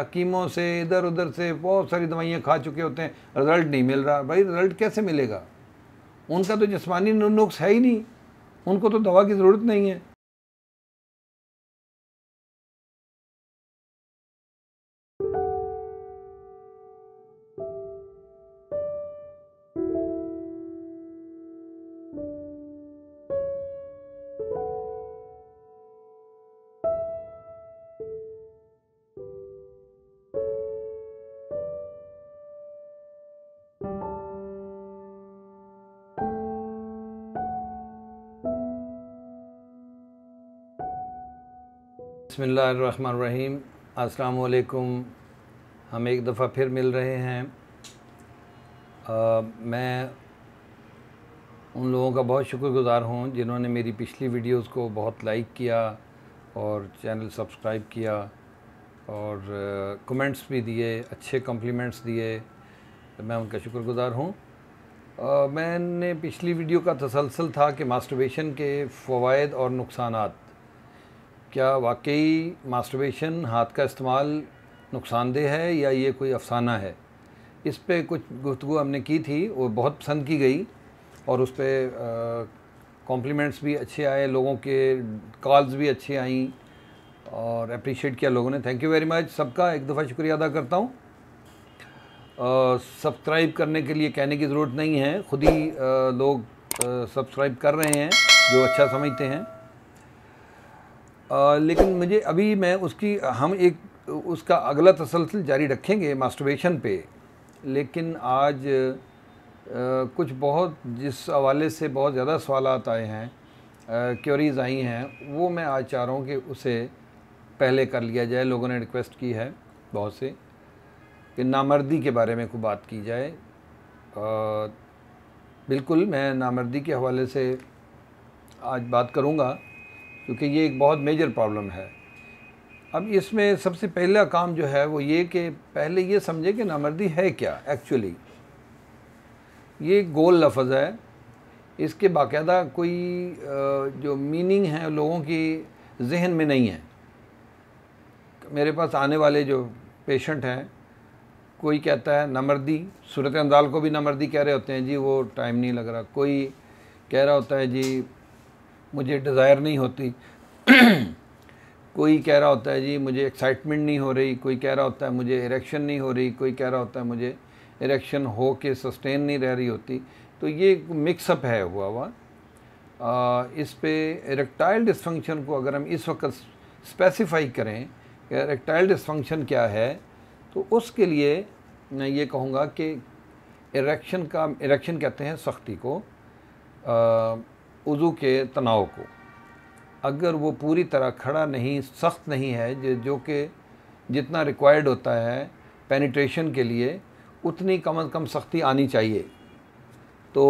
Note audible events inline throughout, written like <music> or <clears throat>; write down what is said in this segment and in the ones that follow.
हकीमों से इधर उधर से बहुत सारी दवाइयाँ खा चुके होते हैं रिज़ल्ट नहीं मिल रहा भाई रिज़ल्ट कैसे मिलेगा उनका तो जिसमानी नुकस है ही नहीं उनको तो दवा की ज़रूरत नहीं है बसमीम अलकुम हम एक दफ़ा फिर मिल रहे हैं आ, मैं उन लोगों का बहुत शुक्रगुज़ार हूँ जिन्होंने मेरी पिछली वीडियोस को बहुत लाइक किया और चैनल सब्सक्राइब किया और कमेंट्स भी दिए अच्छे कम्प्लीमेंट्स दिए तो मैं उनका शुक्रगुज़ार हूँ मैंने पिछली वीडियो का तसलसल था कि मास्टरबेशन के फ़वाद और नुकसान क्या वाकई मास्टरबेशन हाथ का इस्तेमाल नुकसानदेह है या ये कोई अफसाना है इस पर कुछ गुफ्तु हमने की थी वो बहुत पसंद की गई और उस पर कॉम्प्लीमेंट्स भी अच्छे आए लोगों के कॉल्स भी अच्छी आई और अप्रिशिएट किया लोगों ने थैंक यू वेरी मच सबका एक दफ़ा शुक्रिया अदा करता हूँ सब्सक्राइब करने के लिए कहने की ज़रूरत नहीं है खुद ही लोग सब्सक्राइब कर रहे हैं जो अच्छा समझते हैं लेकिन मुझे अभी मैं उसकी हम एक उसका अगला तसलसल जारी रखेंगे मास्टरबेशन पे लेकिन आज आ, कुछ बहुत जिस हवाले से बहुत ज़्यादा सवाल आए हैं क्योरीज आई हैं वो मैं आज चाह रहा हूँ कि उसे पहले कर लिया जाए लोगों ने रिक्वेस्ट की है बहुत से कि नामर्दी के बारे में कोई बात की जाए आ, बिल्कुल मैं नामर्दी के हवाले से आज बात करूँगा क्योंकि ये एक बहुत मेजर प्रॉब्लम है अब इसमें सबसे पहला काम जो है वो ये कि पहले ये समझे कि नामर्दी है क्या एक्चुअली ये गोल लफज है इसके बाकायदा कोई जो मीनिंग है लोगों की जहन में नहीं है मेरे पास आने वाले जो पेशेंट हैं कोई कहता है नमर्दी सूरत अंदाल को भी नमर्दी कह रहे होते हैं जी वो टाइम नहीं लग रहा कोई कह रहा होता है जी मुझे डिज़ायर नहीं होती <clears throat> कोई कह रहा होता है जी मुझे एक्साइटमेंट नहीं हो रही कोई कह रहा होता है मुझे इरेक्शन नहीं हो रही कोई कह रहा होता है मुझे इरेक्शन हो के सस्टेन नहीं रह रही होती तो ये मिक्सअप है हुआ हुआ इस पे इरेक्टाइल डिसफंक्शन को अगर हम इस वक्त स्पेसिफाई करें कि इरेक्टाइल डिसफंक्शन क्या है तो उसके लिए मैं ये कहूँगा कि इरेक्शन का इरेक्शन कहते हैं सख्ती को आ, उज़ू के तनाव को अगर वो पूरी तरह खड़ा नहीं सख्त नहीं है जो कि जितना रिक्वायर्ड होता है पेनिट्रेशन के लिए उतनी कम अज़ कम सख्ती आनी चाहिए तो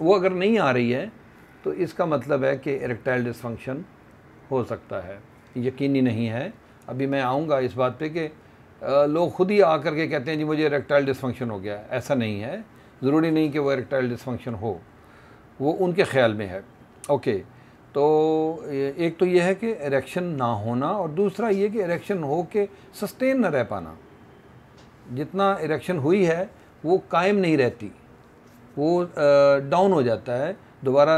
वो अगर नहीं आ रही है तो इसका मतलब है कि इरेक्टाइल डिसफंक्शन हो सकता है यकीनी नहीं है अभी मैं आऊँगा इस बात पे कि लोग खुद ही आकर के कहते हैं जी मुझे इरेक्टाइल डिसफंक्शन हो गया ऐसा नहीं है ज़रूरी नहीं कि वो इरेक्टाइल डिसफंक्शन हो वो उनके ख्याल में है ओके तो एक तो ये है कि इरेक्शन ना होना और दूसरा ये कि इरेक्शन हो के सस्टेन ना रह पाना जितना इरेक्शन हुई है वो कायम नहीं रहती वो डाउन हो जाता है दोबारा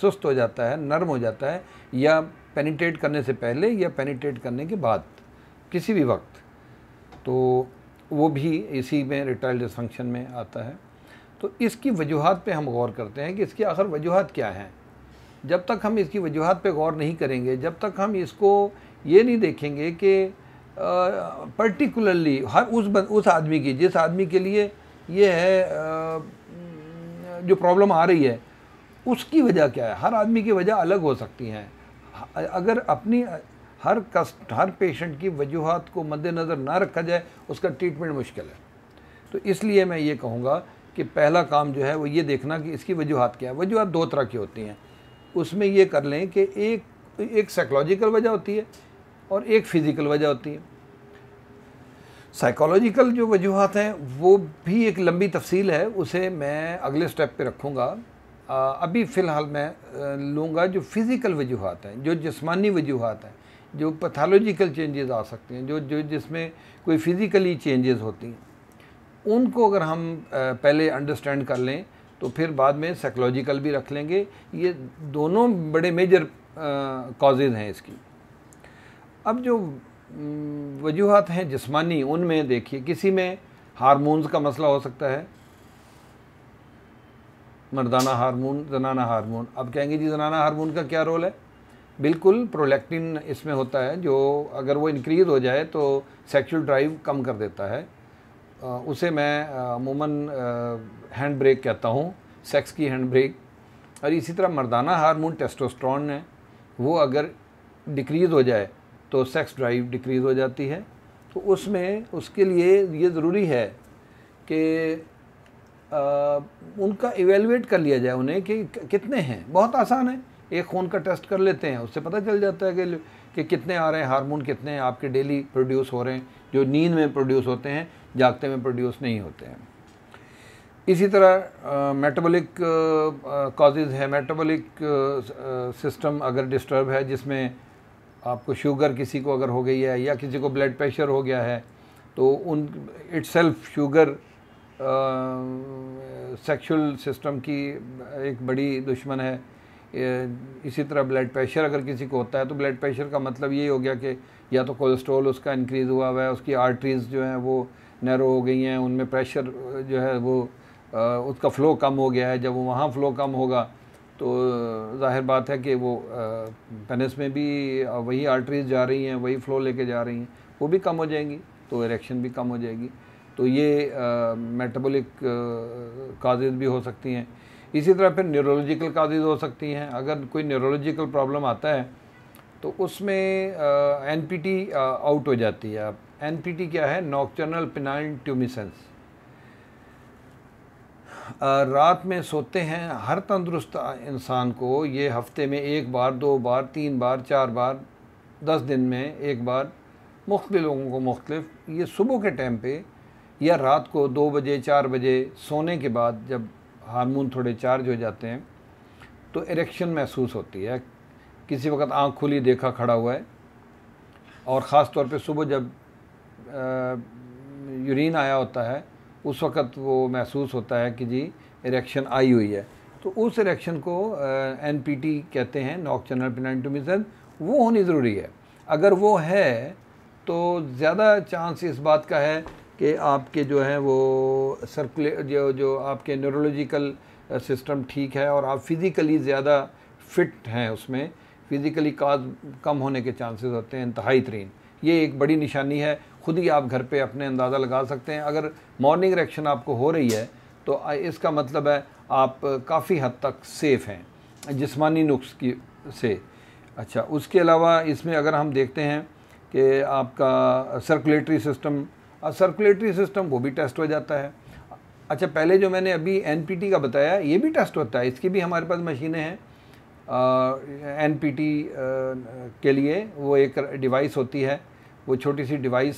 सुस्त हो जाता है नर्म हो जाता है या पेनिट्रेट करने से पहले या पेनिट्रेट करने के बाद किसी भी वक्त तो वो भी इसी में रिटायर्ड डिसफंक्शन में आता है तो इसकी वजूहत पे हम गौर करते हैं कि इसकी आखिर वजूहत क्या हैं जब तक हम इसकी वजूहत पे गौर नहीं करेंगे जब तक हम इसको ये नहीं देखेंगे कि पर्टिकुलरली हर उस बन, उस आदमी की जिस आदमी के लिए ये है आ, जो प्रॉब्लम आ रही है उसकी वजह क्या है हर आदमी की वजह अलग हो सकती हैं अगर अपनी हर कस्ट हर पेशेंट की वजूहत को मद्दनज़र ना रखा जाए उसका ट्रीटमेंट मुश्किल है तो इसलिए मैं ये कहूँगा कि पहला काम जो है वो ये देखना कि इसकी वजूहत क्या है वजूहत दो तरह की होती हैं उसमें ये कर लें कि एक एक साइकोलॉजिकल वजह होती है और एक फ़िज़िकल वजह होती है साइकोलॉजिकल जो वजूहत हैं वो भी एक लंबी तफसील है उसे मैं अगले स्टेप पे रखूँगा अभी फ़िलहाल मैं लूँगा जो फ़िज़िकल वजूहत हैं जो जिसमानी वजूहत हैं जो पैथोलॉजिकल चेंजेस आ सकते हैं जो जो जिसमें कोई फ़िज़िकली चेंजेस होती हैं उनको अगर हम पहले अंडरस्टैंड कर लें तो फिर बाद में साइकोलॉजिकल भी रख लेंगे ये दोनों बड़े मेजर कॉजेज़ हैं इसकी अब जो वजूहत हैं जिस्मानी उनमें देखिए किसी में हारमोन्स का मसला हो सकता है मर्दाना हारमोन जनाना हारमोन अब कहेंगे जी जनाना हारमोन का क्या रोल है बिल्कुल प्रोलैक्टिन इसमें होता है जो अगर वो इनक्रीज़ हो जाए तो सेक्सुअल ड्राइव कम कर देता है उसे मैं अमूमन हैंड ब्रेक कहता हूँ सेक्स की हैंड ब्रेक और इसी तरह मर्दाना हार्मोन टेस्टोस्ट्रॉन है वो अगर डिक्रीज़ हो जाए तो सेक्स ड्राइव डिक्रीज़ हो जाती है तो उसमें उसके लिए ये ज़रूरी है कि उनका इवेलुएट कर लिया जाए उन्हें कि कितने हैं बहुत आसान है एक खून का टेस्ट कर लेते हैं उससे पता चल जाता है कि कि कितने आ रहे हैं हार्मोन कितने हैं आपके डेली प्रोड्यूस हो रहे हैं जो नींद में प्रोड्यूस होते हैं जागते में प्रोड्यूस नहीं होते हैं इसी तरह मेटाबॉलिक कॉजेज़ है मेटाबॉलिक सिस्टम अगर डिस्टर्ब है जिसमें आपको शुगर किसी को अगर हो गई है या किसी को ब्लड प्रेशर हो गया है तो उन इट्स शुगर सेक्सुअल सिस्टम की एक बड़ी दुश्मन है इसी तरह ब्लड प्रेशर अगर किसी को होता है तो ब्लड प्रेशर का मतलब ये हो गया कि या तो कोलेस्ट्रॉल उसका इंक्रीज़ हुआ हुआ है उसकी आर्टरीज़ जो हैं वो नैरो हो गई हैं उनमें प्रेशर जो है वो आ, उसका फ़्लो कम हो गया है जब वो वहाँ फ़्लो कम होगा तो जाहिर बात है कि वो पेनिस में भी वही आर्टरीज जा रही हैं वही फ़्लो लेके जा रही हैं वो भी कम हो जाएंगी तो इरेक्शन भी कम हो जाएगी तो ये मेटाबॉलिक काजेज भी हो सकती हैं इसी तरह फिर न्यूरोलॉजिकल काजेज हो सकती हैं अगर कोई न्यूरोलॉजिकल प्रॉब्लम आता है तो उसमें एन पी टी आउट हो जाती है आप एनपीटी क्या है नॉक्चर्नल पिनाइन ट्यूमिसेंस रात में सोते हैं हर तंदुरुस्त इंसान को ये हफ्ते में एक बार दो बार तीन बार चार बार दस दिन में एक बार मुख्त लोगों को मुख्तलिफ ये सुबह के टाइम पे या रात को दो बजे चार बजे सोने के बाद जब हारमोन थोड़े चार्ज हो जाते हैं तो इरेक्शन महसूस होती है किसी वक्त आँख खुली देखा खड़ा हुआ है और ख़ास तौर पे सुबह जब यूरिन आया होता है उस वक़्त वो महसूस होता है कि जी इरेक्शन आई हुई है तो उस इरेक्शन को एन पी टी कहते हैं नॉक चैनल पेनाइटोमिजन वो होनी ज़रूरी है अगर वो है तो ज़्यादा चांस इस बात का है कि आपके जो हैं वो सर्कुले जो जो आपके न्यूरोलॉजिकल सिस्टम ठीक है और आप फिज़िकली ज़्यादा फिट हैं उसमें फिज़िकली काज कम होने के चांसेस होते हैं इंतहाई तरीन ये एक बड़ी निशानी है खुद ही आप घर पे अपने अंदाज़ा लगा सकते हैं अगर मॉर्निंग रिएक्शन आपको हो रही है तो इसका मतलब है आप काफ़ी हद तक सेफ़ हैं जिसमानी नुस्ख की से अच्छा उसके अलावा इसमें अगर हम देखते हैं कि आपका सर्कुलेटरी सिस्टम सर्कुलेटरी सिस्टम वो भी टेस्ट हो जाता है अच्छा पहले जो मैंने अभी एन का बताया ये भी टेस्ट होता है इसकी भी हमारे पास मशीनें हैं एन uh, uh, के लिए वो एक डिवाइस होती है वो छोटी सी डिवाइस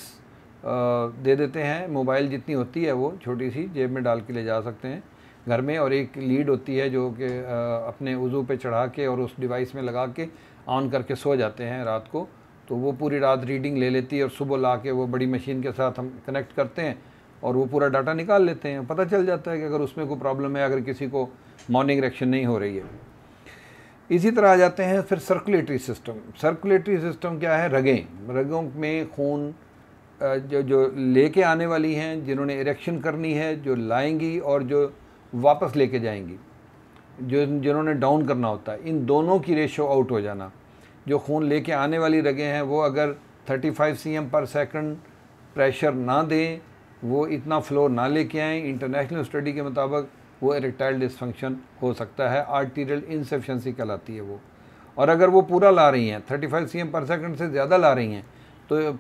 दे देते हैं मोबाइल जितनी होती है वो छोटी सी जेब में डाल के ले जा सकते हैं घर में और एक लीड होती है जो कि अपने वज़ू पे चढ़ा के और उस डिवाइस में लगा के ऑन करके सो जाते हैं रात को तो वो पूरी रात रीडिंग ले लेती है और सुबह ला के वो बड़ी मशीन के साथ हम कनेक्ट करते हैं और वो पूरा डाटा निकाल लेते हैं पता चल जाता है कि अगर उसमें कोई प्रॉब्लम है अगर किसी को मॉर्निंग रेक्शन नहीं हो रही है इसी तरह आ जाते हैं फिर सर्कुलेटरी सिस्टम सर्कुलेटरी सिस्टम क्या है रगें रगों में खून जो जो लेके आने वाली हैं जिन्होंने इरेक्शन करनी है जो लाएंगी और जो वापस लेके जाएंगी जो जिन्होंने डाउन करना होता है इन दोनों की रेशो आउट हो जाना जो खून लेके आने वाली रगें हैं वो अगर 35 एम पर सेकेंड प्रेशर ना दें वो इतना फ्लो ना लेके आएँ इंटरनेशनल स्टडी के मुताबिक वो एरेक्टाइल डिसफंक्शन हो सकता है आर्टीरियल इनसफिशेंसी कहलाती है वो और अगर वो पूरा ला रही हैं 35 सी पर सेकंड से ज़्यादा ला रही हैं तो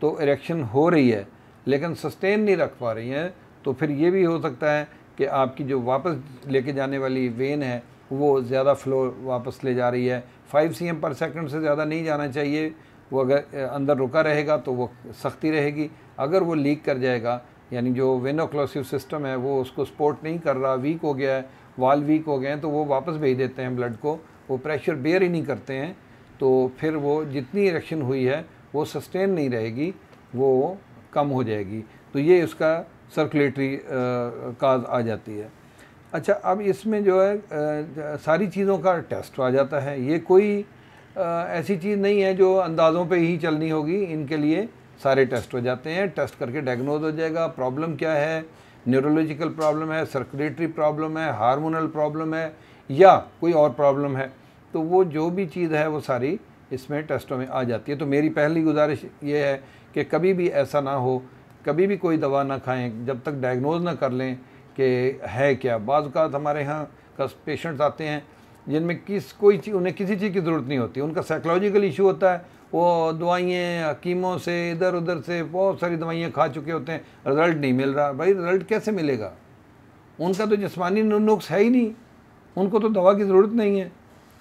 तो इरेक्शन हो रही है लेकिन सस्टेन नहीं रख पा रही हैं तो फिर ये भी हो सकता है कि आपकी जो वापस लेके जाने वाली वेन है वो ज़्यादा फ्लो वापस ले जा रही है 5 सी पर सेकंड से ज़्यादा नहीं जाना चाहिए वो अगर अंदर रुका रहेगा तो वो सख्ती रहेगी अगर वो लीक कर जाएगा यानी जो वेनोक्लोसिव सिस्टम है वो उसको सपोर्ट नहीं कर रहा वीक हो गया है वाल वीक हो गए हैं तो वो वापस भेज देते हैं ब्लड को वो प्रेशर बेयर ही नहीं करते हैं तो फिर वो जितनी इरेक्शन हुई है वो सस्टेन नहीं रहेगी वो कम हो जाएगी तो ये उसका सर्कुलेटरी काज आ जाती है अच्छा अब इसमें जो है आ, सारी चीज़ों का टेस्ट आ जाता है ये कोई आ, ऐसी चीज़ नहीं है जो अंदाज़ों पे ही चलनी होगी इनके लिए सारे टेस्ट हो जाते हैं टेस्ट करके डायग्नोज हो जाएगा प्रॉब्लम क्या है न्यूरोलॉजिकल प्रॉब्लम है सर्कुलेटरी प्रॉब्लम है हार्मोनल प्रॉब्लम है या कोई और प्रॉब्लम है तो वो जो भी चीज़ है वो सारी इसमें टेस्टों में आ जाती है तो मेरी पहली गुजारिश ये है कि कभी भी ऐसा ना हो कभी भी कोई दवा ना खाएं जब तक डायग्नोज ना कर लें कि है क्या बाज़ात हमारे यहाँ कस पेशेंट्स आते हैं जिनमें किस कोई चीज़ उन्हें किसी चीज़ की ज़रूरत नहीं होती उनका साइकोलॉजिकल इशू होता है वो दवाइयाँ कीमों से इधर उधर से बहुत सारी दवाइयाँ खा चुके होते हैं रिजल्ट नहीं मिल रहा भाई रिजल्ट कैसे मिलेगा उनका तो जिसमानी नुक्स है ही नहीं उनको तो दवा की ज़रूरत नहीं है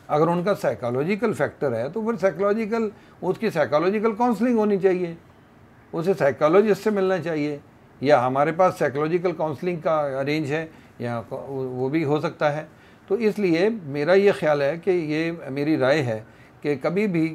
अगर उनका साइकोलॉजिकल फैक्टर है तो फिर साइकोलॉजिकल उसकी साइकोलॉजिकल काउंसलिंग होनी चाहिए उसे साइकोलॉजिस्ट से मिलना चाहिए या हमारे पास साइकोलॉजिकल काउंसलिंग का अरेंज है या वो भी हो सकता है तो इसलिए मेरा ये ख्याल है कि ये मेरी राय है कि कभी भी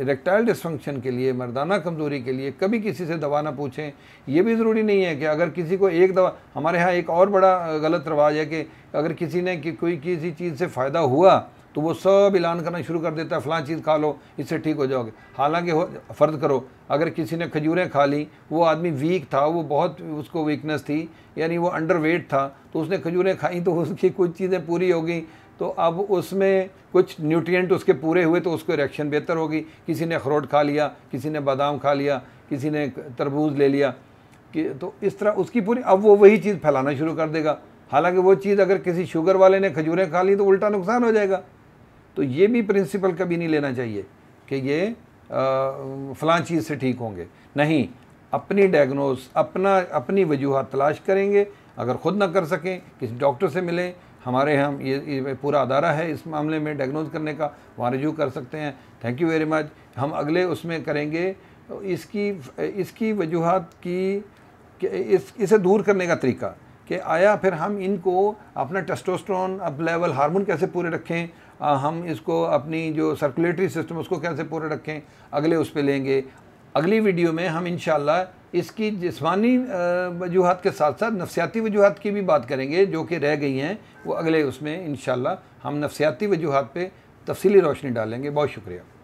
इरेक्टाइल डिस्फंक्शन के लिए मर्दाना कमज़ोरी के लिए कभी किसी से दवा ना पूछें ये भी ज़रूरी नहीं है कि अगर किसी को एक दवा हमारे यहाँ एक और बड़ा गलत रवाज है कि अगर किसी ने कि कोई किसी चीज़ से फ़ायदा हुआ तो वो सब ऐलान करना शुरू कर देता है फ़लाँ चीज़ खा लो इससे ठीक हो जाओगे हालांकि हो फ़र्ज़ करो अगर किसी ने खजूरें खा ली वो आदमी वीक था वो बहुत उसको वीकनेस थी यानी वो अंडर वेट था तो उसने खजूरें खाई तो उसकी कुछ चीज़ें पूरी हो गई तो अब उसमें कुछ न्यूट्रिएंट उसके पूरे हुए तो उसको रिएक्शन बेहतर होगी किसी ने अखरोट खा लिया किसी ने बादाम खा लिया किसी ने तरबूज ले लिया कि तो इस तरह उसकी पूरी अब वो वही चीज़ फैलाना शुरू कर देगा हालांकि वो चीज़ अगर किसी शुगर वाले ने खजूरें खा ली तो उल्टा नुकसान हो जाएगा तो ये भी प्रिंसिपल कभी नहीं लेना चाहिए कि ये फलां चीज़ से ठीक होंगे नहीं अपनी डायग्नोस अपना अपनी वजूहत तलाश करेंगे अगर ख़ुद ना कर सकें किसी डॉक्टर से मिलें हमारे यहाँ ये, ये पूरा अदारा है इस मामले में डायग्नोज करने का वहाँ रिज्यू कर सकते हैं थैंक यू वेरी मच हम अगले उसमें करेंगे इसकी इसकी वजूहत की इस इसे दूर करने का तरीका कि आया फिर हम इनको अपना टेस्टोस्ट्रॉन अप लेवल हार्मोन कैसे पूरे रखें हम इसको अपनी जो सर्कुलेटरी सिस्टम उसको कैसे पूरे रखें अगले उस पर लेंगे अगली वीडियो में हम इन इसकी जिसमानी वजूहत के साथ साथ नफसियाती वजूहत की भी बात करेंगे जो कि रह गई हैं वो अगले उसमें इन हम नफसियाती वजूहत पर तफसली रोशनी डालेंगे बहुत शुक्रिया